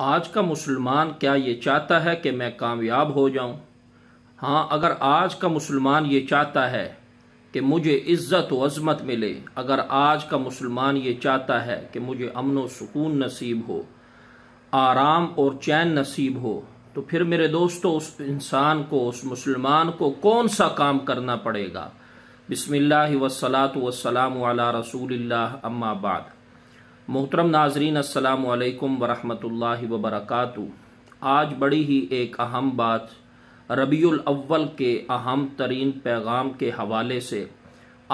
आज का मुसलमान क्या ये चाहता है कि मैं कामयाब हो जाऊं? हाँ अगर आज का मुसलमान ये चाहता है कि मुझे इज़्ज़त व अज़मत मिले अगर आज का मुसलमान ये चाहता है कि मुझे अमन व सुकून नसीब हो आराम और चैन नसीब हो तो फिर मेरे दोस्तों उस इंसान को उस मुसलमान को कौन सा काम करना पड़ेगा बिसमिल्ल वसलात वसलाम रसूल अम्माबाद मोहतरम नाजरीन अल्लाम वरहल वबरक आज बड़ी ही एक अहम बात रबील के अहम तरीन पैगाम के हवाले से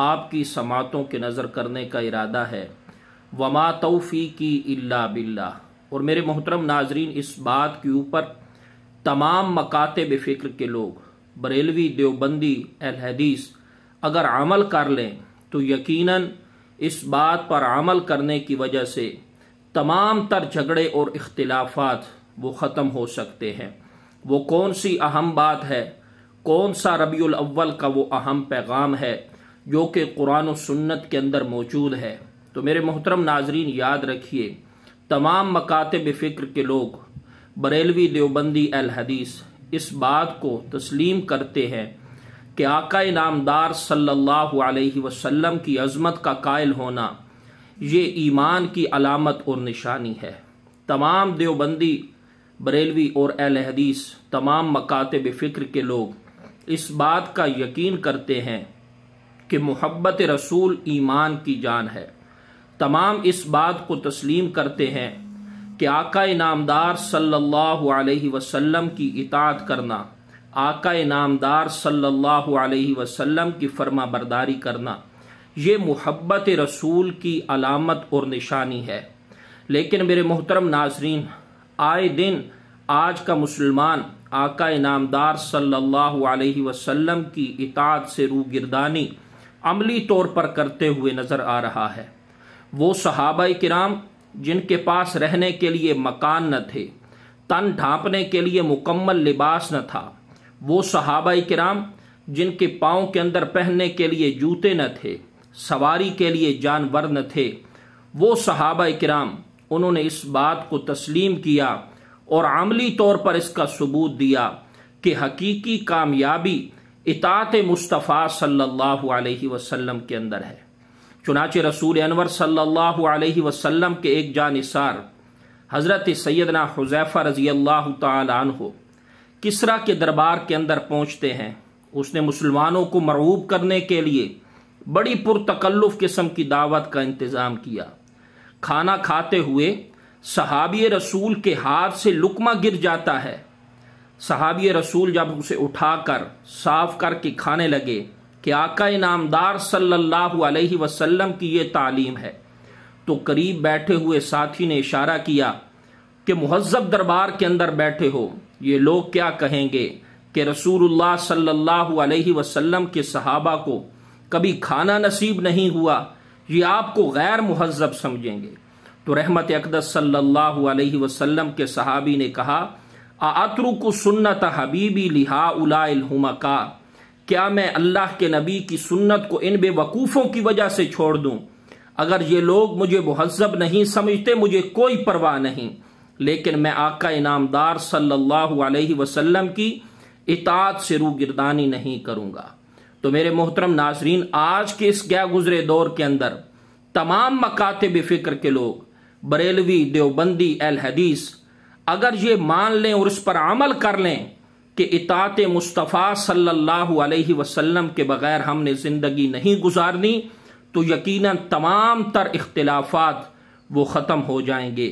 आपकी समातों के नज़र करने का इरादा है वमा तोफ़ी की अला बिल्ला और मेरे मोहतरम नाजरीन इस बात के ऊपर तमाम मकाते बेफिक्र के लोग बरेलवी देवबंदी अलहदीस अगर अमल कर लें तो यकीनन इस बात पर अमल करने की वजह से तमाम तर झगड़े और इख्तलाफात वो ख़त्म हो सकते हैं वो कौन सी अहम बात है कौन सा रबी अव्वल का वो अहम पैगाम है जो कि कुरान सुन्नत के अंदर मौजूद है तो मेरे मोहतरम नाजरीन याद रखिए तमाम मकातब फ़िक्र के लोग बरेलवी देवबंदी अल हदीस इस बात को तस्लीम करते हैं कि आका नामदार सल्लल्लाहु अलैहि वसल्लम की अजमत का कायल होना ये ईमान की अलामत और निशानी है तमाम देवबंदी बरेलवी और अहल हदीस तमाम मकातब फ़िक्र के लोग इस बात का यकीन करते हैं कि मोहब्बत रसूल ईमान की जान है तमाम इस बात को तस्लीम करते हैं कि आका नामदार सल्लल्लाहु अलैहि वसल्लम की इतात करना आका नामदार सल्लल्लाहु अलैहि वसल्लम की फर्मा बरदारी करना ये मोहब्बत रसूल की अलामत और निशानी है लेकिन मेरे मोहतरम नाजरीन आए दिन आज का मुसलमान आका इनामदार सल्लल्लाहु अलैहि वसल्लम की इताद से रूगिरदानी अमली तौर पर करते हुए नज़र आ रहा है वो सहाबा किराम जिनके पास रहने के लिए मकान न थे तन ढांपने के लिए मुकम्मल लिबास न था वो सहाबा कराम जिनके पाओ के अंदर पहनने के लिए जूते न थे सवारी के लिए जानवर न थे वो सहाबा कराम उन्होंने इस बात को तस्लीम किया और आमली तौर पर इसका सबूत दिया कि हकीकी कामयाबी इतात मुस्तफ़ा सल्ला वसलम के अंदर है चुनाच रसूल अनवर सल्ला वसलम के एक जानसार हज़रत सैदना हुजैफ़ा रज़ी अल्लाह तन किसरा के दरबार के अंदर पहुंचते हैं उसने मुसलमानों को मरूब करने के लिए बड़ी पुरतकल्लुफ़ किस्म की दावत का इंतज़ाम किया खाना खाते हुए सहाबी रसूल के हाथ से लुकमा गिर जाता है सहाबी रसूल जब उसे उठाकर साफ करके खाने लगे कि आका इनामदार सल्लल्लाहु अलैहि वसल्लम की ये तालीम है तो करीब बैठे हुए साथी ने इशारा किया कि महजब दरबार के अंदर बैठे हो ये लोग क्या कहेंगे कि रसूलुल्लाह सल्लल्लाहु अलैहि वसल्लम के सहाबा को कभी खाना नसीब नहीं हुआ ये आपको गैर महजब समझेंगे तो रहमत अकदस सल्लल्लाहु अलैहि वसल्लम के सहाबी ने कहा आतरु को सुन्नत हबीबी लिहा का क्या मैं अल्लाह के नबी की सुन्नत को इन बेवकूफ़ों की वजह से छोड़ दूं अगर ये लोग मुझे महजब नहीं समझते मुझे कोई परवाह नहीं लेकिन मैं आका इनामदार सल्लल्लाहु अलैहि वसल्लम की इतात से रूगिरदानी नहीं करूंगा तो मेरे मोहतरम नाजरीन आज के इस क्या गुजरे दौर के अंदर तमाम मकाते बेफिक्र के लोग बरेलवी देवबंदी अल हदीस अगर ये मान लें और इस पर अमल कर लें कि इतात मुस्तफ़ा सल्लल्लाहु अलैहि वसल्लम के बग़ैर हमने ज़िंदगी नहीं गुजारनी तो यकीनन तमाम तर इख्तलाफात वो ख़त्म हो जाएंगे